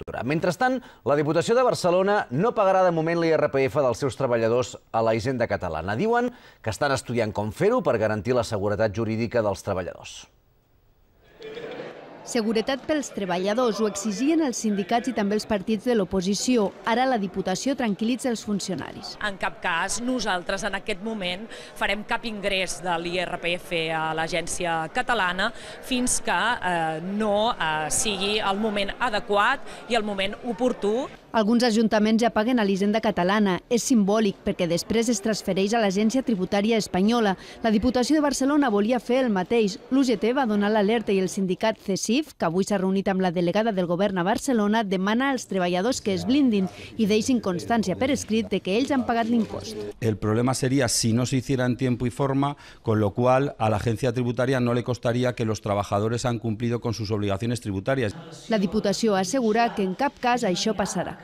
factura. Mentrestant, la Diputació de Barcelona no pagarà de moment l'IRPF dels seus treballadors a la Hisenda Catalana. Diuen que estan estudiant com fer-ho per garantir la seguretat jurídica dels treballadors. Seguretat pels treballadors ho exigien els sindicats i també els partits de l'oposició. Ara la Diputació tranquil·litza els funcionaris. En cap cas nosaltres en aquest moment farem cap ingrés de l'IRPF a l'Agència Catalana fins que eh, no eh, sigui el moment adequat i el moment oportú. Alguns ajuntaments ja paguen a l'Hisenda Catalana. És simbòlic perquè després es transfereix a l'Agència Tributària Espanyola. La Diputació de Barcelona volia fer el mateix. L'UGT va donar l'alerta i el sindicat CESIF, que avui s'ha reunit amb la delegada del govern a Barcelona, demana als treballadors que es blindin i deixin constància per escrit de que ells han pagat l'impost. El problema seria si no se hiciera en tiempo y forma, con lo cual a la agencia no le costaría que los trabajadores han cumplido con sus obligaciones tributarias. La Diputació assegura que en cap cas això passarà.